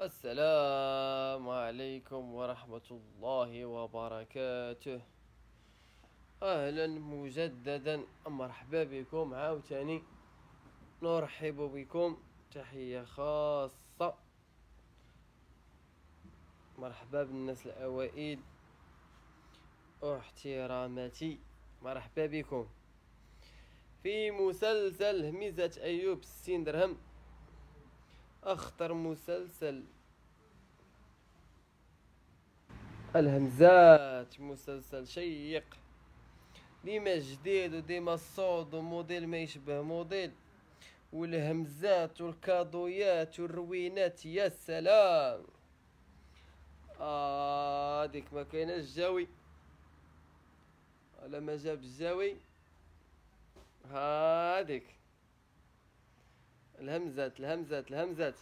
السلام عليكم ورحمة الله وبركاته أهلا مجددا مرحبا بكم عاوتاني نرحب بكم تحية خاصة مرحبا بالناس الأوائل احتراماتي مرحبا بكم في مسلسل هميزة أيوب ستين درهم أخطر مسلسل الهمزات مسلسل شيق ديما جديد وديما الصوت وموديل ما يشبه موديل والهمزات والكادويات والروينات يا سلام آه ما كايناش جاوي ولا ما جاب الجاوي هاديك الهمزات الهمزات الهمزات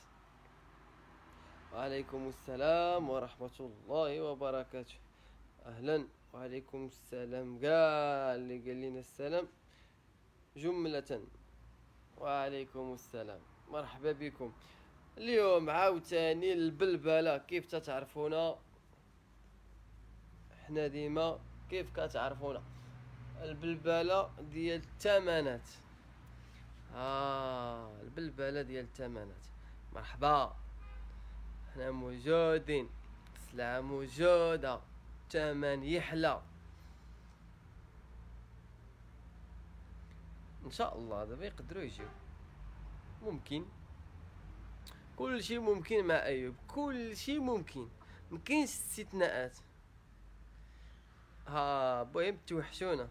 وعليكم السلام ورحمة الله وبركاته أهلا وعليكم السلام قال اللي قال لنا السلام جملة وعليكم السلام مرحبا بكم اليوم عاوتاني البلبلة كيف تتعرفونا حنا ديما كيف كتعرفونا البلبلة ديال الثمانات اه البلبله ديال الثمانات مرحبا حنا موجودين السلعه موجوده الثمن يحلى ان شاء الله دابا يقدروا يجيو ممكن كل شيء ممكن مع ايوب كل شيء ممكن كاينش استثناءات ها بويم توحشونا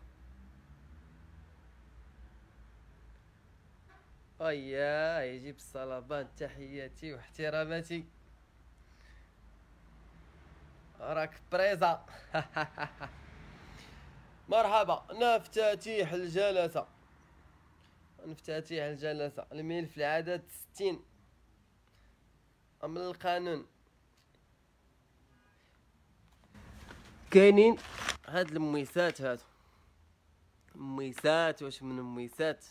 أيا يجيب الصلبان تحياتي واحتراماتي راك بريزا مرحبا نفتتح الجلسة نفتتح الجلسة الملف العدد ستين أمر القانون كاينين هاد الميسات هادو ميسات واش من ميسات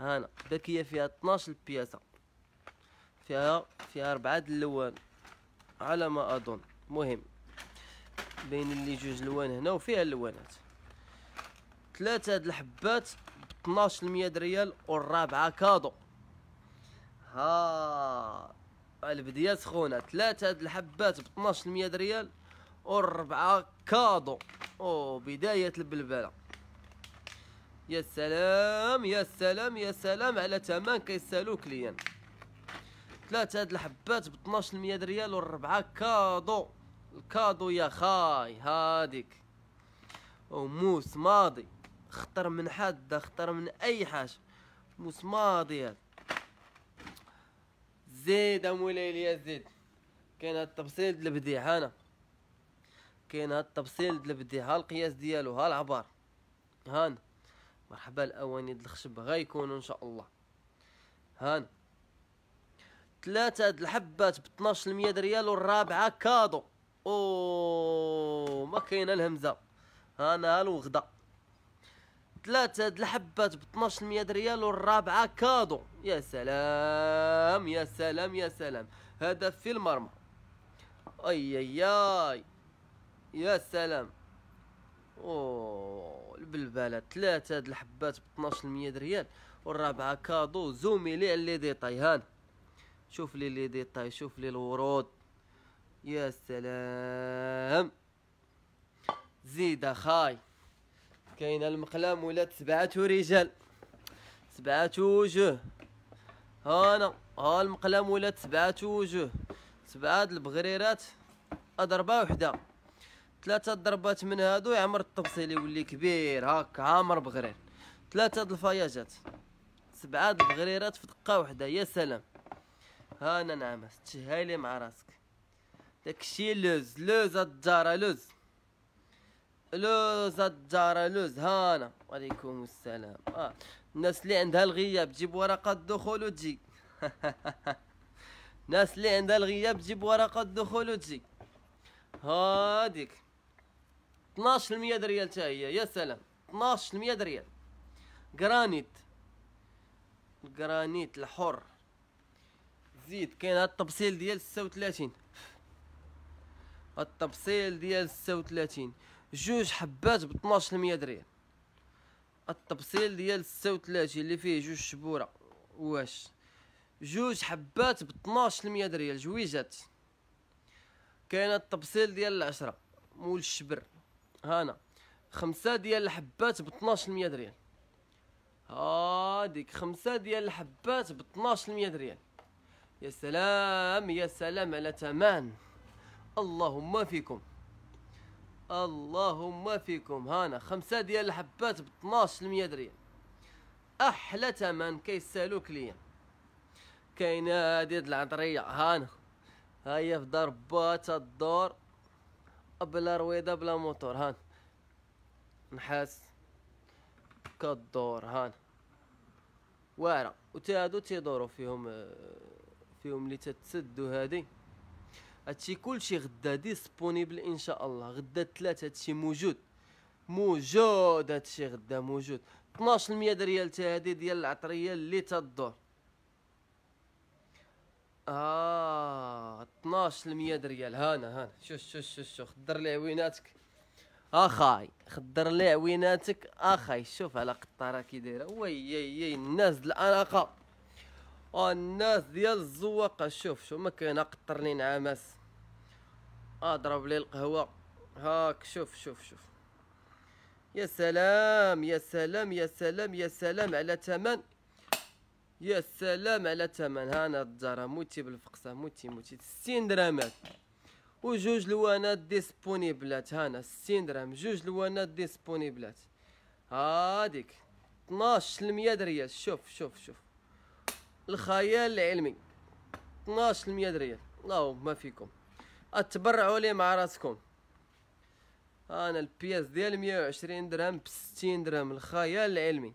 هانا ذكية فيها 12 بياسة فيها فيها ربعة اللوان على ما أظن مهم بين اللي جوج لوان هنا وفيها اللوانات ثلاثة هاد الحبات ب 12% ريال والرابعة كادو ها البدية سخونة ثلاثة هاد الحبات ب 12% ريال والربعة كادو او بداية البلبلة يا سلام يا سلام يا سلام على ثمن كيسالو كليان ثلاثة هاد الحبات ب 12 المية ريال والربعة كادو الكادو يا خاي هاديك وموس ماضي خطر من حد خطر من اي حاجة موس ماضي هاد زيد امولاي ليا زيد كاين هاد التبصيل د البديعة انا كاين هاد التبصيل د البديعة القياس ديالو ها العبار هان مرحبا الاواني د الخشب غيكونوا ان شاء الله هان ثلاثة د الحبات ب 12% ريال والرابعة كادو او ما كاينه الهمزة هانا الوغدا ثلاثة د الحبات ب 12% ريال والرابعة كادو يا سلام يا سلام يا سلام هدف في المرمى اي اي اي يا سلام اوه بالبالة ثلاثة هاد الحبات ب 12% دريال والرابعة كادو زوميلي لي ديطاي هان شوف لي لي ديطاي شوف لي الورود يا سلام زيد اخاي كاين المقلام ولات سبعة رجال سبعة وجه هانا ها المقلام ولات سبعة وجه سبعة البغريرات اضربة وحدة ثلاثه ضربات من هادو يعمر التفصيل يولي كبير هاكا عامر بغرير ثلاثه د الفياجات سبعه د البغريرات في دقه واحده يا سلام ها انا نعمس تشهالي مع راسك داكشي لوز لوز الدار لوز لوز الدار لوز هانا وعليكم السلام آه. الناس اللي عندها الغياب تجيب ورقه الدخول وتجي الناس اللي عندها الغياب تجيب ورقه الدخول وتجي هاديك 12% ريال حتى هي يا سلام 12% دريال جرانيت الجرانيت الحر زيد كاين هاد التبصيل ديال 36 التبصيل ديال 36 جوج حبات ب 12% دريال التبصيل ديال 36 اللي فيه جوج شبوره واش جوج حبات ب 12% دريال جويجات كاين التبصيل ديال العشرة مول الشبر هانا خمسة ديال الحبات ب 12% ريال هاديك خمسة ديال الحبات ب 12% ريال يا سلام يا سلام على تمان اللهم فيكم اللهم فيكم هانا خمسة ديال الحبات ب 12% ريال احلى تمن كيسالو كليا كاينه هادي العطريه هانا هيا في ضربات الدور بلا رويدة بلا موتور هان نحاس كدور هان واعرة وتهادو تيدورو فيهم آه، فيهم اللي تتسدو هادي هادشي كلشي غدا ديسبونيبل ان شاء الله غدا ثلاثة هادشي موجود موجود هادشي غدا موجود 12% ريال تا هادي ديال العطريه اللي تدور اه 12% ريال هانا هانا شوف شوف شوف شوف خدر لي عويناتك اخاي خدر لي عويناتك اخاي شوف على قطاره كي دايره وي وي الناس د الاناقه آه، الناس ديال الزواقه شوف شوف ما كاين قطر لي اضرب آه، لي القهوه هاك شوف شوف شوف يا سلام يا سلام يا سلام يا سلام على ثمن يا سلام على ثمن هانا الدار موتي بالفقصة موتي موتي ستين درامات وجوج لوانات ديسبونيبلات هانا ستين درام جوج لوانات ديسبونيبلات هاديك 12 المية دريال شوف شوف شوف الخيال العلمي 12 المية الله اللهم فيكم اتبرعوا لي مع راسكم انا البياس ديال 120 درهم بستين درهم الخيال العلمي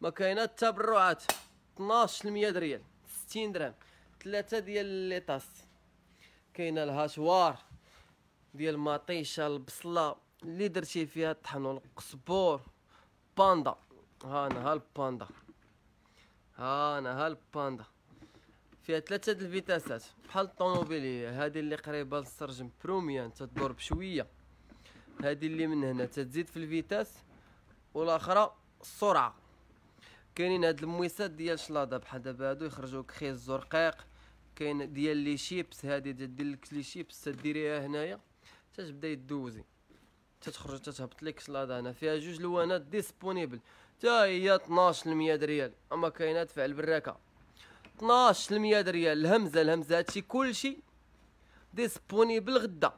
ما كاينات تبرعات 12 ل 100 ريال 60 درهم ثلاثه ديال لي طاس كاينه الهاشوار ديال المطيشه البصله اللي درتي فيها الطحن والقزبور باندا هانا ها الباندا هانا ها الباندا فيها ثلاثه د الفيتاسات بحال الطوموبيل هذه اللي قريبه للسرجم بروميان تدور بشويه هذه اللي من هنا تزيد في الفيتاس والاخرى السرعه كاينين هاد المويسات ديال شلاضه بحال دابا هادو يخرجوك خيز الزرقاق كاين ديال لي شيبس هادي دير لك لي شيبس تديريها هنايا تتبدا يدوزي تتخرج تتهبط لك شلاضه هنا فيها جوج لوانات ديسبونيبل حتى هي 12 دريال اما كاينه تفع البراكه 12 دريال الهمزه الهمزه هادشي كلشي ديسبونيبل غدا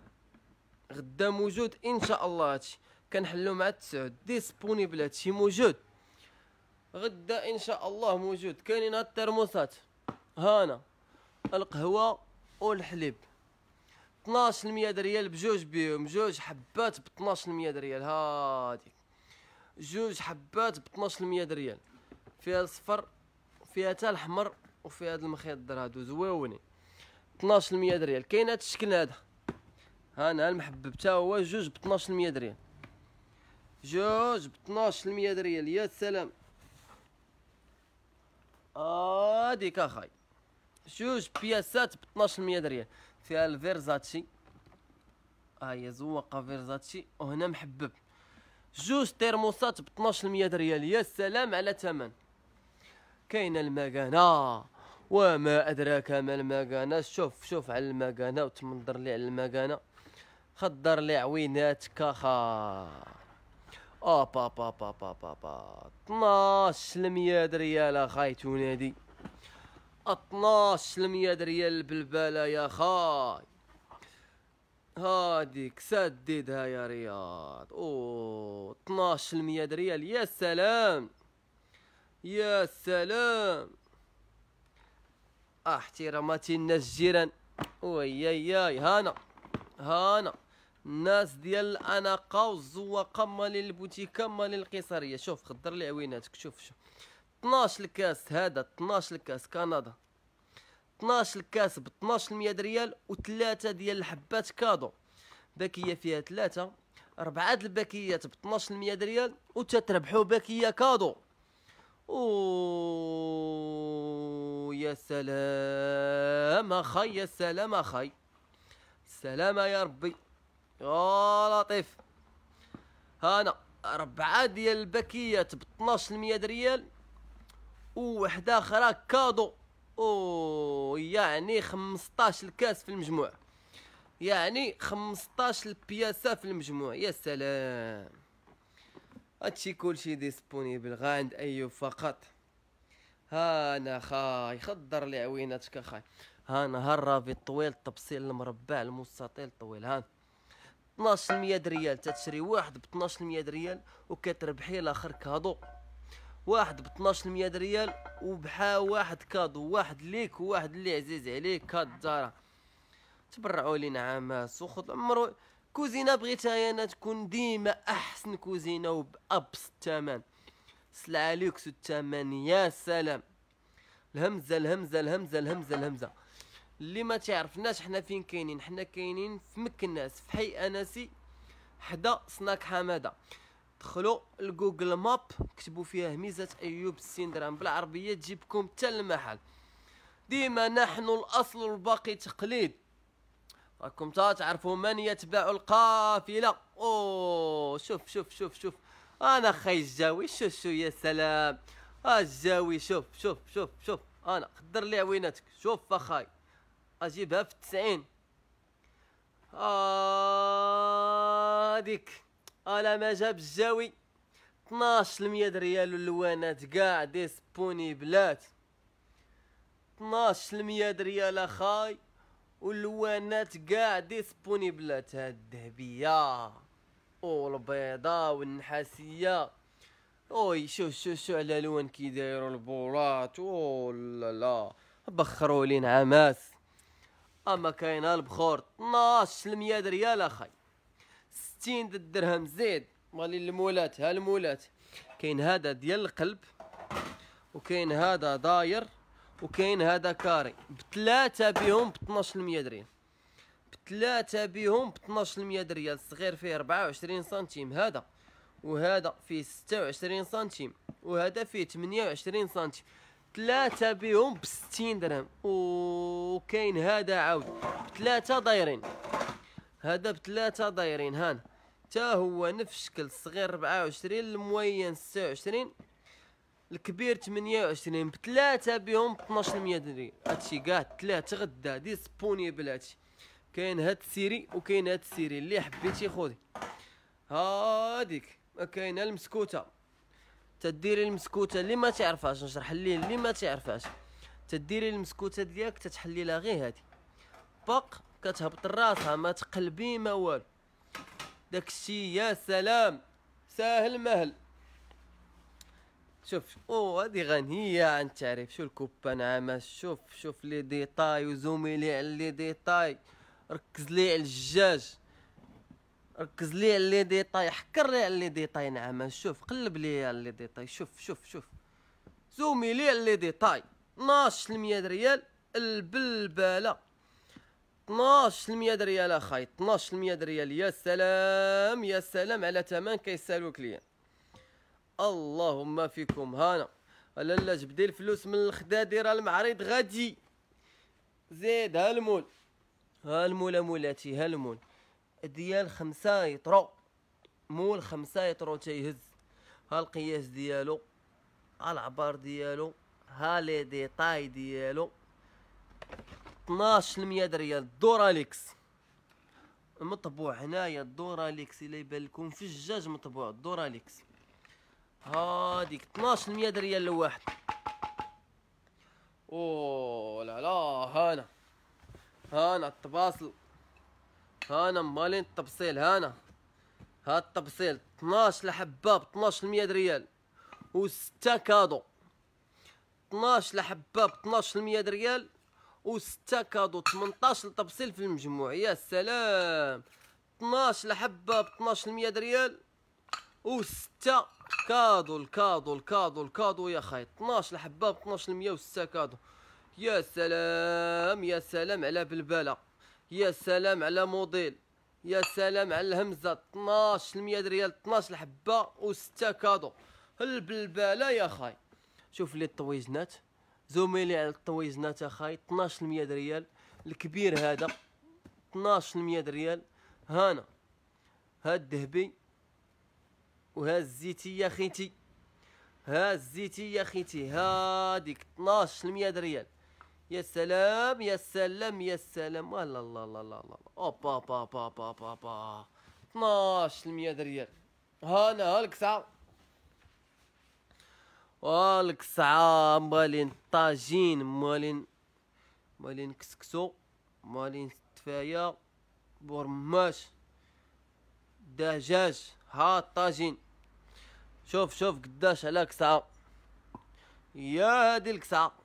غدا موجود ان شاء الله هادشي كنحلو مع التسعود ديسبونيبل هادشي موجود غدا ان شاء الله موجود كاينين الترموسات هنا القهوه والحليب 12% ريال بجوج بيهم جوج حبات ب 12% ريال هادي جوج حبات ب 12% ريال فيها الصفر فيها تاع الاحمر وفي هاد المخيط هادو زواوني 12% ريال كاين هاد الشكل هذا هانا المحبب تا هو جوج ب 12% ريال جوج ب 12% ريال يا سلام هاديك اخاي جوج بياسات ب 1200 درهم فيها الفيرزاتشي ها هي زوقه فيرزاتشي وهنا محبب جوج تيرموسات ب 1200 درهم يا سلام على ثمن كاين المكانه وما ادراك ما المكانه شوف شوف على المكانه وتمنظر لي على المكانه خضر لي عويناتك اخا اوبا با با با با با 12 ريال اخاي تونادي 12 ريال البلبالة يا خاي هاديك سددها يا رياض او 12 ريال يا سلام يا سلام احترامات الناس جيران وياي هانا هانا الناس ديال انا قوس زواقه مالي البوتيكه مالي القيصريه شوف خضر لي عويناتك شوف شوف 12 الكاس هذا 12 الكاس كندا 12 الكاس ب 1200 ريال وثلاثه ديال الحبات كادو باكيه فيها ثلاثه اربعه الباكيات ب 1200 ريال وتتربحوا باكيه كادو او يا سلام اخي يا سلام اخي سلامه يا ربي يا لطيف هانا ربعة ديال الباكيات ب 12% ريال ووحدة أخرى كادو أو يعني 15 الكاس في المجموع يعني 15 بياسة في المجموع يا سلام هادشي كلشي ديسبونيبل غا عند أيوب فقط هانا خاي خضر لي عويناتك اخاي هانا ها الرافي الطويل التبصيل المربع المستطيل الطويل هانا 12% ريال تتشري واحد ب 12% ريال وكتربحي الاخر كادو واحد ب 12% ريال وبحا واحد كادو واحد ليك وواحد اللي عزيز عليك كاد دارا تبرعوا لينا عامات وخذ عمرو كوزينه بغيتها انا تكون ديما احسن كوزينه وبابسط الثمن سلعه لوكس الثمن يا سلام الهمزه الهمزه الهمزه الهمزه الهمزه, الهمزة. اللي ما تعرفناش حنا فين كاينين حنا كاينين في مكناس في حي اناسي حدا سناك حماده دخلوا لجوجل ماب كتبوا فيها ميزه ايوب السندرام بالعربيه تجيبكم حتى المحل ديما نحن الاصل الباقي تقليد راكم تعرفوا من يتبع القافله او شوف شوف شوف شوف انا خي الجاوي شوف شو يا سلام الجاوي شوف شوف شوف شوف انا قدر لي عويناتك شوف اخاي اجيبها في التسعين هاديك آه الا ما جاب الجاوي 12% ريال اللوانات كاع ديسبونيبلات 12% ريال اخاي واللوانات كاع ديسبونيبلات هاد الذهبيه والبيضاء والنحاسيه اوي شو شو شو على لون كي دايرو البولات او لا لا بخروا لي نعماس اما كاينه البخور 12% ريال اخي 60 درهم زيد مالي المولات ها المولات كاين هذا ديال القلب وكاين هذا داير وكاين هذا كاري بثلاثه بهم ب 12% ريال بثلاثه بهم ب 12% ريال الصغير فيه 24 سنتيم هذا وهذا فيه 26 سنتيم وهذا فيه 28 سنتيم ثلاثة بهم بستين درهم وكاين هذا عاود بثلاثة دايرين هذا بثلاثة دايرين هان تا هو نفس الشكل الصغير ربعة عشرين الموين ستة عشرين الكبير 28 بثلاثة بهم 1200 درهم هادشي كاع ثلاثة غدا ديسبونيبل هادشي كاين هاد السيري وكاين هاد السيري اللي حبيتي خذي هاديك كاينه المسكوته تديري المسكوته اللي ما تعرفهاش نشرح ليه اللي ما تعرفهاش تديري المسكوته ديالك تتحليلها غير هادي باق كتهبط راسها ما تقلبي ما والو داكشي يا سلام ساهل مهل شوف او هادي غنية عن التعريف شو الكوبان عامة شوف شوف لي ديطاي وزومي لي على لي ديطاي ركز لي على الجاج ركز لي على لي ديطاي حكر لي على لي ديطاي نعم شوف قلب لي على لي ديطاي شوف شوف شوف زومي لي على لي ديطاي 12 المية ريال البلبله 12 المية ريال اخاي 12 المية ريال يا سلام يا سلام على ثمن كيسالوك ليا اللهم فيكم هانا لا لا جبدي الفلوس من الخدادي راه المعرض غادي زيد ها المول ها المول مولاتي ها المول ديال خمسة يطرو مول خمسة يطرو تيهز ها القياس ديالو ها العبار ديالو ها لي ديتاي ديالو 12 دريال ريال دوراليكس مطبوع هنايا دوراليكس الا يبان لكم في الجاج مطبوع دوراليكس هاديك 12 المية دريال لواحد او لا لا هانا هانا التباصل هانا مالين التبصيل هانا هاد التبصيل 12 لحباب 12 100 ريال و6 كادو 12 لحباب 12 100 ريال و6 كادو 18 تبصيل في المجموع يا سلام 12 لحباب 12 100 ريال و6 كادو الكادو الكادو الكادو يا خاي 12 لحباب 12 100 و6 كادو يا سلام يا سلام على بالباله يا سلام على موديل يا سلام على الهمزه 12 المية ريال 12 حبه و6 كادو البلباله يا خاي شوف لي الطويجنات زميلي على الطويجنات اخاي 12 المية ريال الكبير هذا 12 المية ريال هانا ها الذهبي وها الزيتي يا خيتي ها الزيتي يا خيتي هاديك 12 المية ريال يا سلام يا سلام يا سلام الله الله الله الله الله اوبا با با با با با 12 100 ريال ساعه هالقصعة ساعه مالين طاجين مالين مالين كسكسو مالين تفايا برماش دجاج ها الطاجين شوف شوف قداش على قصعة يا هادي القصعة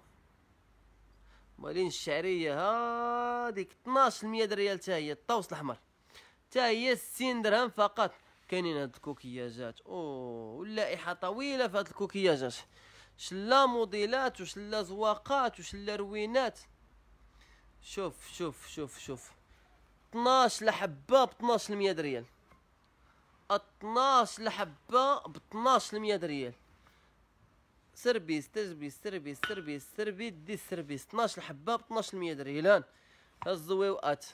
مالين الشعريه هاديك 12% ريال حتى هي الطوس الاحمر تاهي هي 60 درهم فقط كاينين هاد الكوكياجات او واللائحة طويله في هاد الكوكياجات شلا موديلات وشلا زواقات وشلا روينات شوف شوف شوف شوف 12 لحبه ب 12 ريال 12 لحبه ب 12 ريال سربيس تربيس تربيس تربيس تربيس دي سربيس 12 حبه ب 1200 درهم ها وات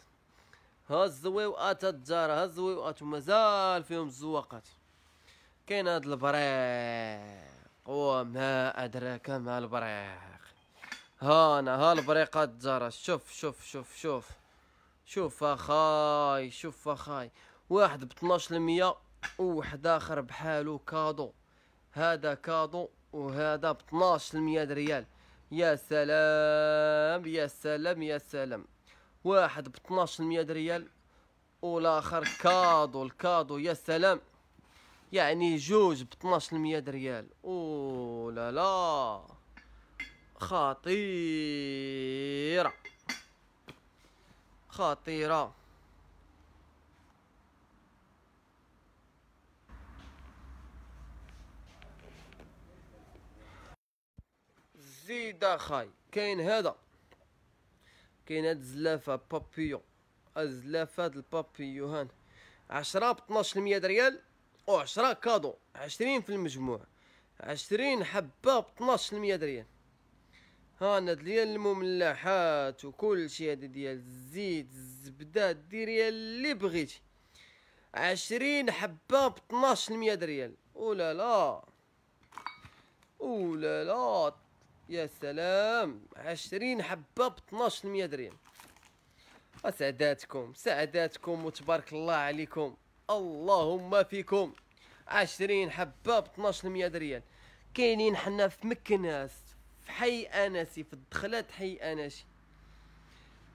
هزوي وات الدار هزوي وات ومازال فيهم الزواقات كاين هذا البريق وما ادراك ما البريق هانا ها البريق الدار شوف شوف شوف شوف شوف اخاي شوف اخاي واحد ب 12% وواحد اخر بحالو كادو هذا كادو وهذا ب 12% ريال يا سلام يا سلام يا سلام واحد ب 12% ريال والاخر كادو الكادو يا سلام يعني جوج ب 12% ريال او لا لا خطيره خطيره زيد اخاي كاين هذا كاين هاد الزلافة بابيو الزلافة هاد البابيو هان عشرة بطناش المية دريال او عشرة كادو عشرين في المجموع عشرين حبة بطناش المية ريال هانا ديال المملحات وكل شيء هادي ديال الزيت الزبدة ديري اللي بغيتي عشرين حبة بطناش المية دريال ولا لا ولا لا يا سلام عشرين حبة ب 12 درهم سعداتكم سعداتكم وتبارك الله عليكم اللهم فيكم عشرين حبة ب 12 درهم كاينين حنا في مكناس في حي انسي في الدخلات حي انسي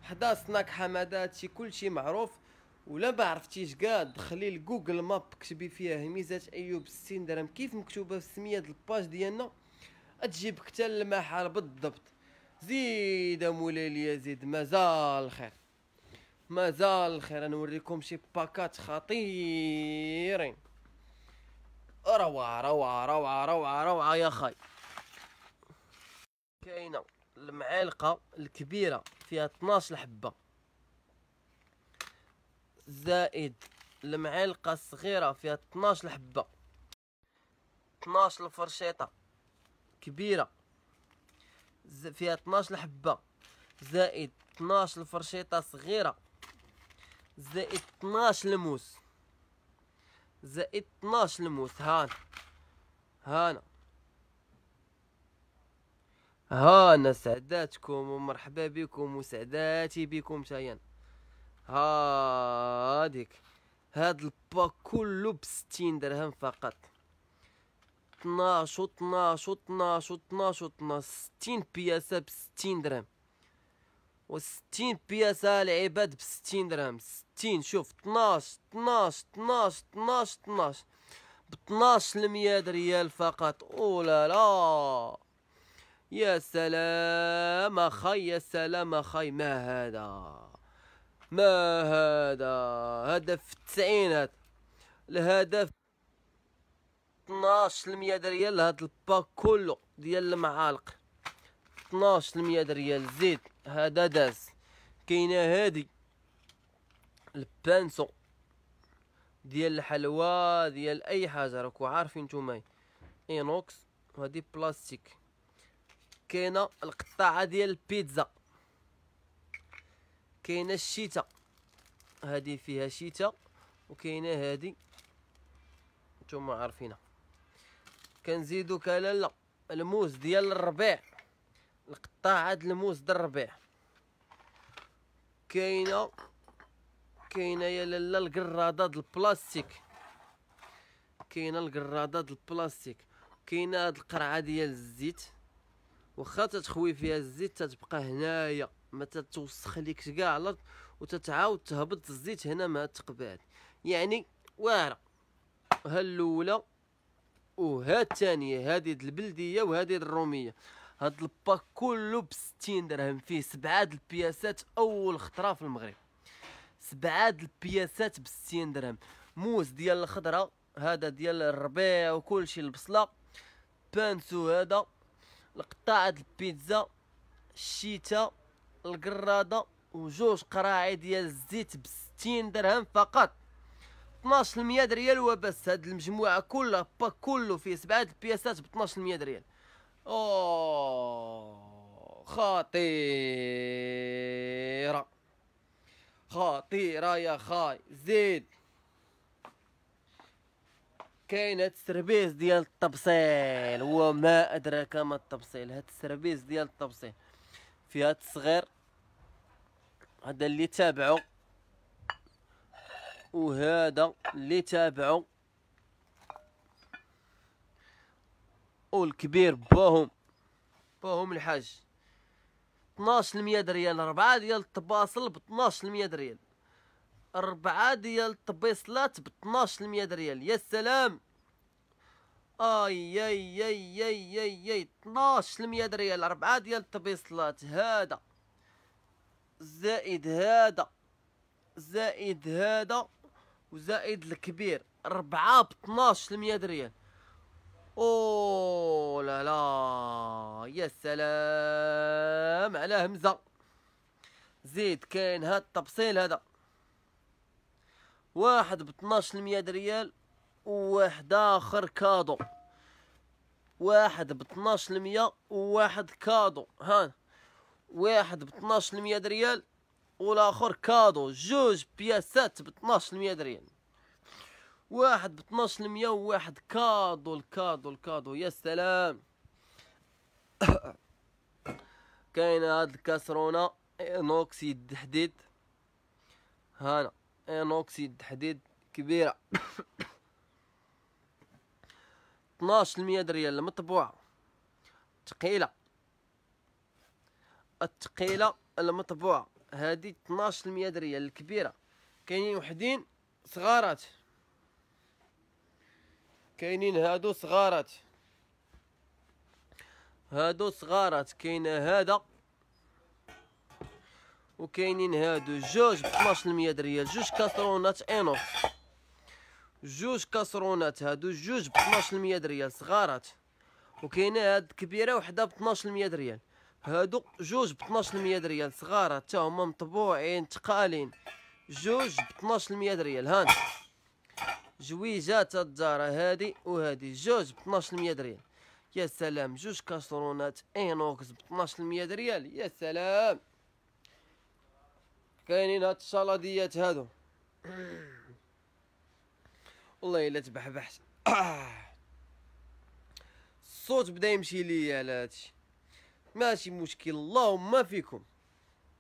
حدا سناك حماده هادشي كلشي معروف ولا ما عرفتيش كاع دخلي لجوجل ماب كتبي فيها ميزات ايوب 60 درهم كيف مكتوبه في سميه الباج ديالنا تجيبك حتى المحل بالضبط زيد مولاي زيد مازال خير مازال خير نوريكم شي باكات خطيرين روعه روعه روعه روعه روعه يا خاي كاينه المعلقة الكبيره فيها 12 حبه زائد المعلقة الصغيره فيها 12 حبه 12 فرشيطه كبيره فيها 12 حبه زائد 12 فرشيطه صغيره زائد 12 لموس زائد 12 لموس هان هانا هانا سعداتكم ومرحبا بكم وسعداتي بكم تايا هاديك هاد الباك كله بستين درهم فقط 12 و 12 و 12 و 12 و 12 60 بياسة ب 60 درهم و 60 بياسة العباد ب 60 درهم 60 شوف 12 12 12 12 12 ب 12 المية ريال فقط اولا لا يا سلام اخي يا سلام اخي ما هذا ما هذا هدف التسعينات الهدف 12% ريال هاد الباك كله ديال المعالق 12% ريال زيد هذا داز كاينه هادي البانسو ديال الحلوى ديال اي حاجه راكو عارفين نتوما اينوكس وهادي بلاستيك كاينه القطاعه ديال البيتزا كاينه الشيتا هادي فيها شيتا وكاينه هادي نتوما عارفينها كنزيدو كالا الموز ديال الربيع القطاع هاد الموز ديال الربيع كاينه كاينه يا لالا القراده د البلاستيك كاينه القراده د البلاستيك كاينه هاد القرعه ديال الزيت واخا تتخوي فيها الزيت تتبقى هنايا ما تتوسخ ليك كاع على وتتعاود تهبط الزيت هنا مع التقبال يعني واعره ها الاولى وها الثانيه هذه البلديه وهذه الروميه هاد الباك كله ب 60 درهم فيه سبعه د البياسات اول خطره في المغرب سبعه د البياسات ب 60 درهم موز ديال الخضره هذا ديال الربيع وكلشي البصله بانسو هذا القطاعه البيتزا الشيتا القراده وجوج قراعي ديال الزيت ب 60 درهم فقط مية ريال وبس هاد المجموعه كلها باك كله فيه سبعه البياسات ب مية ريال اوه خطيره خطيره يا خاي زيد كاين هاد السربيس ديال التبصيل وما ادراك ما التبصيل هاد السربيس ديال التبصيل فيها الصغير هذا اللي تابعو وهذا اللي تابعوا والكبير باهم باهم الحاج 12% ريال 4 ديال الطباصل ب 12% ريال 4 ديال الطبيصلات ب 12% ريال يا سلام اي اي اي اي اي, أي. 12% ريال 4 ديال الطبيصلات هذا زائد هذا زائد هذا وزائد الكبير ربعة ب 12 المية ريال او لا لا يا سلام على همزة زيد كاين هاد التبصيل هذا واحد ب 12 المية ريال وواحد اخر كادو واحد ب 12 المية وواحد كادو هان واحد ب 12 المية ريال والاخر كادو جوج بياسات ب 12% درهم واحد ب 12% وواحد كادو الكادو الكادو يا سلام كاينه هاد الكاسرونه انوكسيد حديد هنا انوكسيد حديد كبيره 12% دريال المطبوعه ثقيله الثقيله المطبوعه هادي 12% دريال الكبيره كاينين وحدين صغارات كاينين هادو صغارات هادو صغارات كاين هذا وكاينين هادو جوج ب 12% دريال جوج كاسرونات انوف جوج كاسرونات هادو جوج ب 12% دريال صغارات وكاينه هاد كبيره وحده ب 12% دريال هادو جوج ب 12% ريال صغار حتى هما مطبوعين ثقالين جوج ب 12% ريال هان جويجات الدار هادي وهادي جوج ب 12% ريال يا سلام جوج كاسرونات اينوكس ب 12% ريال يا سلام كاينين هاد الشلاضيات هادو والله الا تبحبحت الصوت بدا يمشي ليا على هادشي ماشي مشكل اللهم فيكم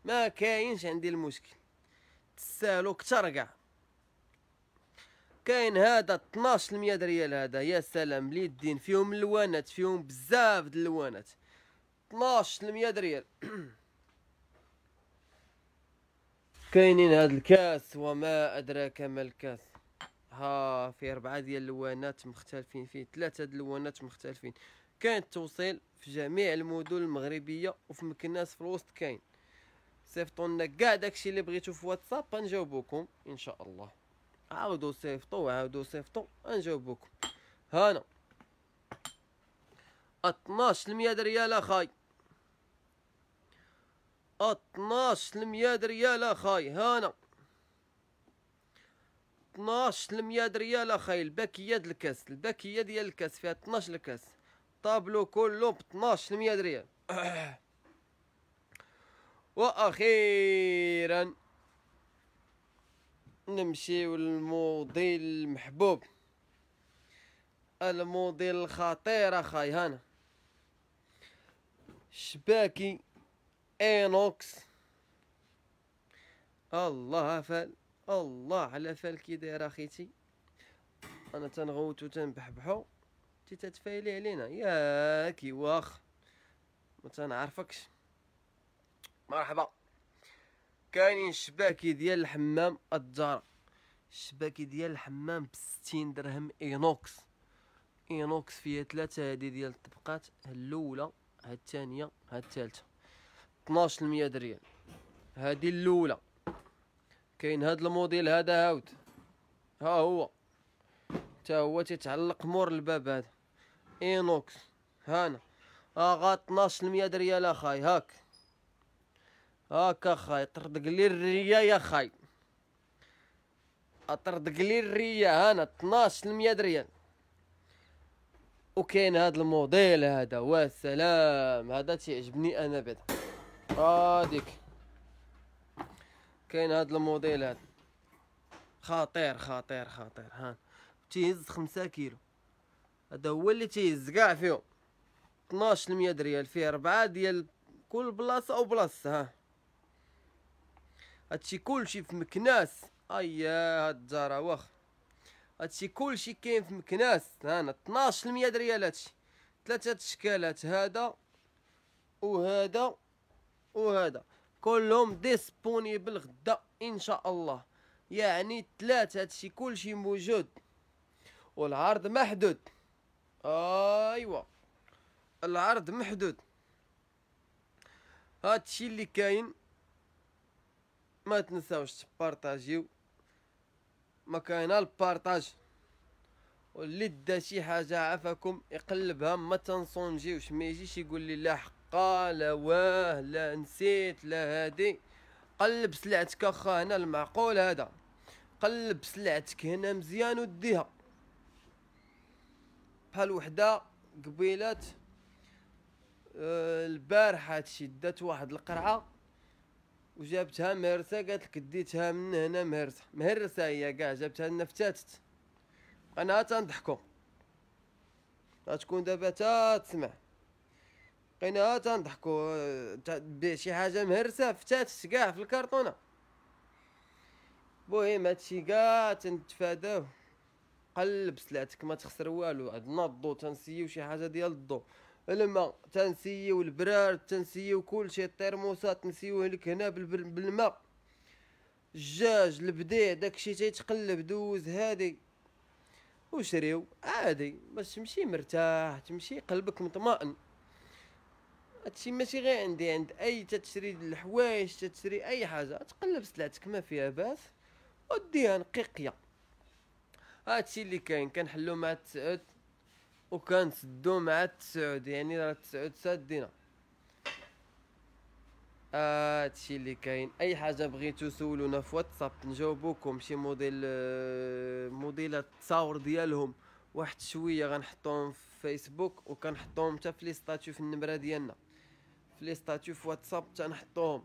ما كاينش عندي المشكل تسالو كتر كاع كاين هذا 12% ريال هذا يا سلام لي الدين فيهم اللوانات فيهم بزاف د اللوانات 12% ريال كاينين هاد الكاس وما ادراك ما الكاس ها فيه اربعه ديال اللوانات مختلفين فيه ثلاثه د اللوانات مختلفين كاين التوصيل في جميع المدن المغربيه وفي مكناس في الوسط كاين صيفطوا لنا كاع داكشي اللي بغيتو في واتساب غنجاوبوكم ان شاء الله عاودوا صيفطوا عاودوا صيفطوا غنجاوبوكم هانا 12 المية ريال اخاي 12 المية ريال اخاي هانا 12 المية ريال اخاي الباكيه ديال الكاس الباكيه ديال الكاس فيها 12 الكاس طابلو كله ب 12% ريال واخيرا نمشيو للموديل المحبوب الموديل الخطير اخاي هنا شباكي اينوكس الله فال الله على فال كي داير اخيتي انا تنغوتو تنبحبحو تي تتفايلي علينا ياكي واخ ما تنعرفكش مرحبا كاينين الشباكي ديال الحمام الدار الشباكي ديال الحمام ب درهم اينوكس اينوكس فيها ثلاثه هذه ديال الطبقات الاولى ها الثانيه ها الثالثه 12 ريال هذه الاولى كاين هاد الموديل هذا هاوت ها هو حتى هو تيتعلق مور الباب هذا اينوكس هانا اغا 12 الميا ريال اخاي هاك هاك اخاي طردق لي الريا يا خاي اطردق لي الريا هانا 12 الميا ريال وكاين هاد الموديل هذا والسلام هذا تيعجبني انا بعدا هاديك كاين هاد الموديل هذا خطير خطير خطير ها تيهز خمسة كيلو هذا هو اللي تيهز كاع فيهم 12 المية ريال فيه ربعة ديال كل بلاصة أو بلاصة ها هادشي كلشي في مكناس أيا هاد الجارة واخ هادشي كلشي كاين في مكناس هانا 12 المية ريال هادشي ثلاثة شكالات هذا وهذا وهذا كلهم ديسبونيبل غدا ان شاء الله يعني ثلاثه هادشي كلشي موجود والعرض محدود ايوا العرض محدود هادشي اللي كاين ما تنساوش تبارطاجيو ما كاين البارطاج واللي دا شي حاجه عافاكم يقلبها ما تنصونجيوش ما يجيش يقول لي لا حقا لا واه لا نسيت لا هادي قلب سلعتك اخا هنا المعقول هذا قلب سلعتك هنا مزيان وديها وحده قبيلات آه، البارحه هادشي دات واحد القرعه وجابتها مهرسه قالت لك ديتها من هنا مهرسه مهرسه هي كاع جابتها لنا فتاتت انا تنضحكو غتكون دابا تا تسمع بقينا تنضحكو بيع شي حاجه مهرسه فتاتت كاع في الكرتونه المهم هادشي كاع تنتفاداو قلب سلعتك ما تخسر والو عندنا الضو تنسيو شي حاجه ديال الضو الماء تنسيو البرار تنسيو كلشي الترموسات تنسيوه لك هنا بالماء الجاج البديع داكشي تيتقلب دوز هادي وشريو عادي باش تمشي مرتاح تمشي قلبك مطمئن هادشي ماشي غير عندي عند اي تتشري الحوايج تتشري اي حاجه تقلب سلعتك ما فيها باس وديها نقيقيه هادشي اللي كاين كنحلو مع التسعود وكنسدو مع التسعود يعني راه التسعود سادينا هادشي اللي كاين اي حاجه بغيتو سولونا في واتساب نجاوبوكم شي موديل آه، موديلات التصاور ديالهم واحد شويه غنحطوهم في فيسبوك وكنحطوهم حتى في لي ستاتيو في النمره ديالنا في لي ستاتيو في واتساب تنحطوهم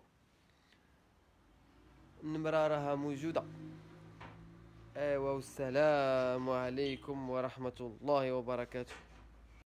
النمره راها موجوده ايوا آه، والسلام عليكم ورحمه الله وبركاته